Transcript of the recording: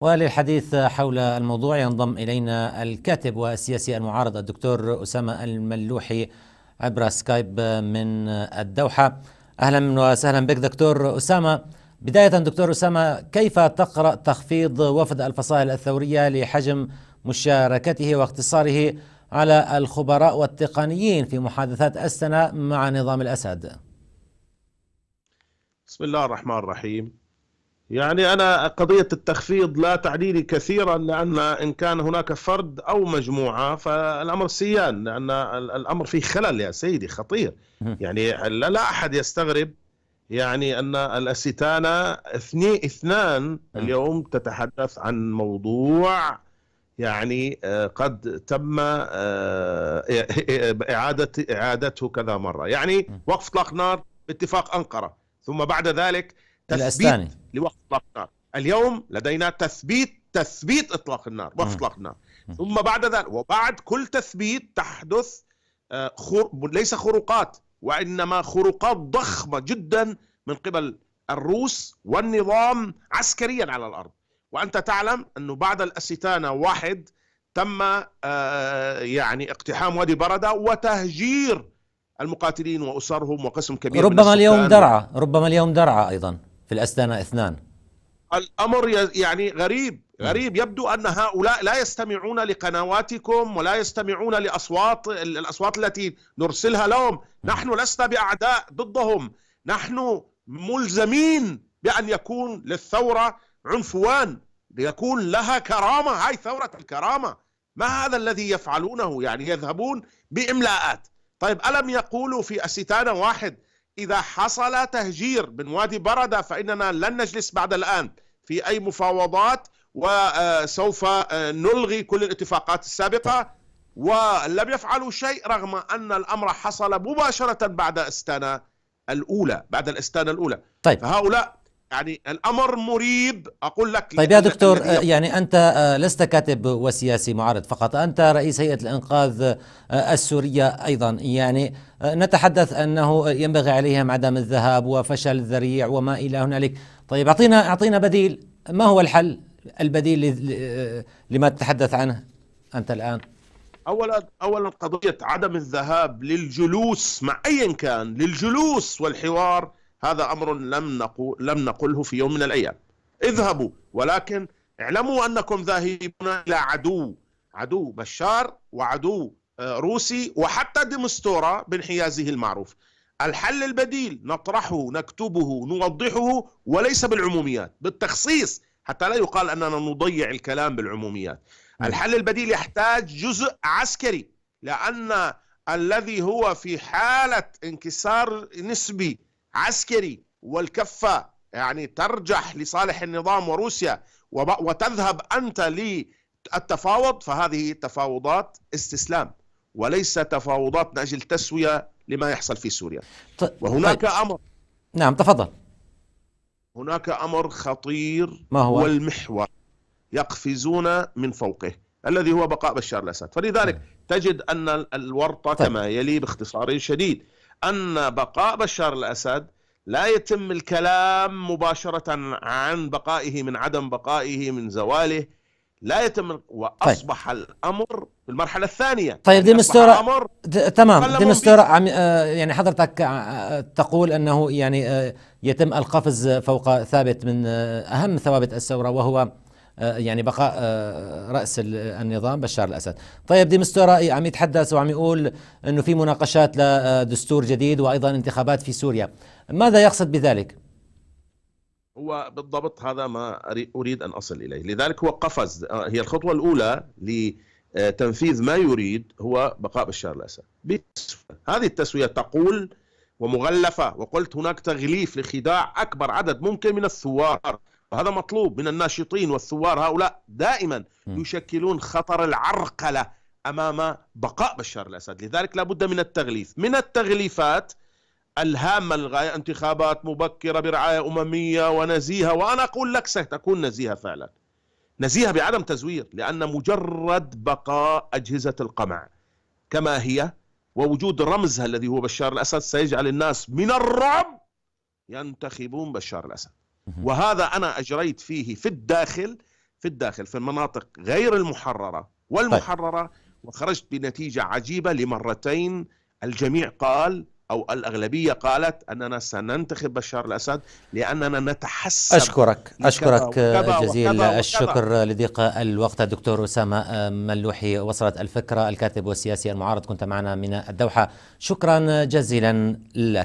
وللحديث حول الموضوع ينضم الينا الكاتب والسياسي المعارض الدكتور اسامه الملوحي عبر سكايب من الدوحه. اهلا وسهلا بك دكتور اسامه. بدايه دكتور اسامه كيف تقرا تخفيض وفد الفصائل الثوريه لحجم مشاركته واقتصاره على الخبراء والتقنيين في محادثات السنه مع نظام الاسد؟ بسم الله الرحمن الرحيم. يعني أنا قضية التخفيض لا تعني لي كثيرا لأن إن كان هناك فرد أو مجموعة فالأمر سيان لأن الأمر فيه خلل يا سيدي خطير يعني لا أحد يستغرب يعني أن الأستانة اثنين اثنان اليوم تتحدث عن موضوع يعني آه، قد تم آه، إعادة إعادته كذا مرة يعني وقف إطلاق نار باتفاق أنقرة ثم بعد ذلك تثبيت لوقف اطلاق النار اليوم لدينا تثبيت تثبيت اطلاق النار وقف اطلاق النار ثم بعد ذلك وبعد كل تثبيت تحدث آه، خر... ليس خروقات وانما خروقات ضخمه جدا من قبل الروس والنظام عسكريا على الارض وانت تعلم انه بعد الاستانه واحد تم آه، يعني اقتحام وادي برده وتهجير المقاتلين واسرهم وقسم كبير ربما من اليوم درعا ربما اليوم درعا ايضا في الأستانة اثنان الأمر يعني غريب نعم. غريب يبدو أن هؤلاء لا يستمعون لقنواتكم ولا يستمعون لأصوات الأصوات التي نرسلها لهم نعم. نحن لسنا بأعداء ضدهم نحن ملزمين بأن يكون للثورة عنفوان ليكون لها كرامة هاي ثورة الكرامة ما هذا الذي يفعلونه يعني يذهبون بإملاءات طيب ألم يقولوا في أستانة واحد إذا حصل تهجير من وادي بردة فإننا لن نجلس بعد الآن في أي مفاوضات وسوف آه، نلغي كل الاتفاقات السابقة ولم يفعلوا شيء رغم أن الأمر حصل مباشرة بعد استانا الأولى بعد الاستانة الأولى طيب. فهؤلاء يعني الامر مريب اقول لك طيب يا دكتور آه، يعني انت آه، لست كاتب وسياسي معارض فقط انت رئيس هيئه الانقاذ آه، السوريه ايضا يعني نتحدث انه ينبغي عليهم عدم الذهاب وفشل الذريع وما الى هنالك طيب اعطينا اعطينا بديل ما هو الحل البديل لما تتحدث عنه انت الان اولا اولا قضيه عدم الذهاب للجلوس مع ايا كان للجلوس والحوار هذا أمر لم, نقول لم نقله في يوم من الأيام اذهبوا ولكن اعلموا أنكم ذاهبون إلى عدو عدو بشار وعدو آه، روسي وحتى ديمستورا بانحيازه المعروف الحل البديل نطرحه نكتبه نوضحه وليس بالعموميات بالتخصيص حتى لا يقال أننا نضيع الكلام بالعموميات نعم. الحل البديل يحتاج جزء عسكري لأن الذي هو في حالة انكسار نسبي عسكري والكفة يعني ترجح لصالح النظام وروسيا وتذهب أنت للتفاوض فهذه تفاوضات استسلام وليس تفاوضات من أجل تسوية لما يحصل في سوريا وهناك طيب. أمر نعم تفضل هناك أمر خطير ما هو والمحور يقفزون من فوقه الذي هو بقاء بشار الأسد فلذلك طيب. تجد أن الورطة طيب. كما يلي باختصار شديد أن بقاء بشار الأسد لا يتم الكلام مباشرة عن بقائه من عدم بقائه من زواله لا يتم وأصبح طيب. الأمر في المرحلة الثانية طيب يعني دي مستورة تمام دي مستورة عم... آه، يعني حضرتك آه، آه، تقول أنه يعني يتم القفز فوق ثابت من أهم ثوابت الثورة وهو آه، يعني بقاء آه، رأس النظام بشار الأسد طيب دي عم يتحدث وعم يقول أنه في مناقشات لدستور جديد وأيضا انتخابات في سوريا ماذا يقصد بذلك؟ هو بالضبط هذا ما أريد أن أصل إليه لذلك هو قفز آه، هي الخطوة الأولى لتنفيذ ما يريد هو بقاء بشار الأسد هذه التسوية تقول ومغلفة وقلت هناك تغليف لخداع أكبر عدد ممكن من الثوار وهذا مطلوب من الناشطين والثوار هؤلاء دائما يشكلون خطر العرقلة أمام بقاء بشار الأسد لذلك لا بد من التغليف من التغليفات الهامة للغاية انتخابات مبكرة برعاية أممية ونزيهة وأنا أقول لك ستكون نزيهة فعلا نزيهة بعدم تزوير لأن مجرد بقاء أجهزة القمع كما هي ووجود رمزها الذي هو بشار الأسد سيجعل الناس من الرعب ينتخبون بشار الأسد وهذا أنا أجريت فيه في الداخل في الداخل في المناطق غير المحررة والمحررة وخرجت بنتيجة عجيبة لمرتين الجميع قال أو الأغلبية قالت أننا سننتخب بشار الأسد لأننا نتحسن أشكرك أشكرك وكبا آه، جزيل وكبا وكبا الشكر لضيق الوقت الدكتور أسامة آه، ملوحي وصلت الفكرة الكاتب والسياسي المعارض كنت معنا من الدوحة شكرا جزيلا لك